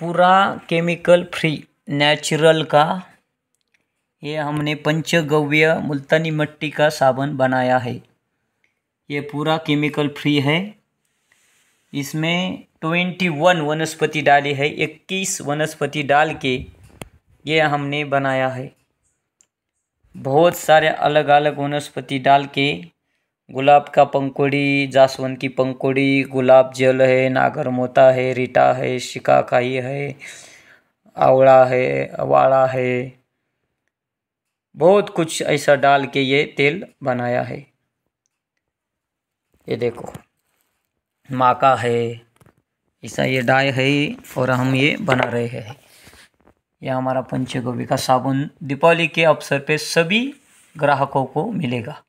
पूरा chemical free natural का ये हमने पंचगव्य मुल्तानी मिट्टी का साबुन बनाया है ये पूरा केमिकल फ्री है इसमें ट्वेंटी वन वनस्पति डाली है इक्कीस वनस्पति डाल के ये हमने बनाया है बहुत सारे अलग अलग वनस्पति डाल के गुलाब का पंकोड़ी जासवन की पंकोड़ी गुलाब जल है नागर मोता है रीटा है शिकाकाई है आवड़ा है वाड़ा है बहुत कुछ ऐसा डाल के ये तेल बनाया है ये देखो माका है ऐसा ये डाय है और हम ये बना रहे हैं यह हमारा पंचगोभी का साबुन दीपावली के अवसर पे सभी ग्राहकों को मिलेगा